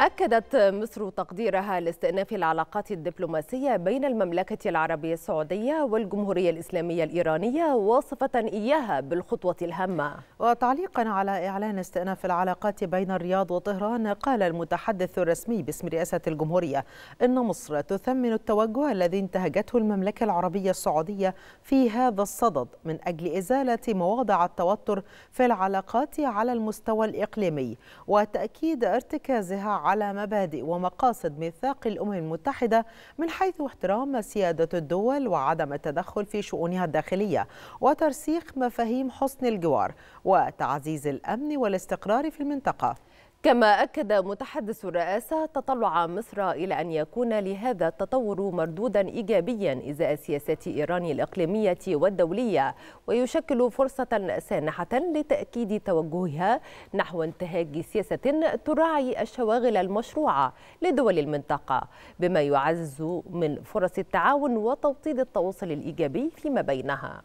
أكدت مصر تقديرها لاستئناف العلاقات الدبلوماسية بين المملكة العربية السعودية والجمهورية الإسلامية الإيرانية واصفة إياها بالخطوة الهامة وتعليقا على إعلان استئناف العلاقات بين الرياض وطهران قال المتحدث الرسمي باسم رئاسة الجمهورية إن مصر تثمن التوجه الذي انتهجته المملكة العربية السعودية في هذا الصدد من أجل إزالة مواضع التوتر في العلاقات على المستوى الإقليمي وتأكيد ارتكازها على مبادئ ومقاصد ميثاق الأمم المتحدة من حيث احترام سيادة الدول وعدم التدخل في شؤونها الداخلية وترسيخ مفاهيم حسن الجوار وتعزيز الأمن والاستقرار في المنطقة كما أكد متحدث الرئاسة تطلع مصر إلى أن يكون لهذا التطور مردودا إيجابيا إزاء سياسات إيران الإقليمية والدولية ويشكل فرصة سانحة لتأكيد توجهها نحو انتهاج سياسة تراعي الشواغل المشروعة لدول المنطقة بما يعزز من فرص التعاون وتوطيد التواصل الإيجابي فيما بينها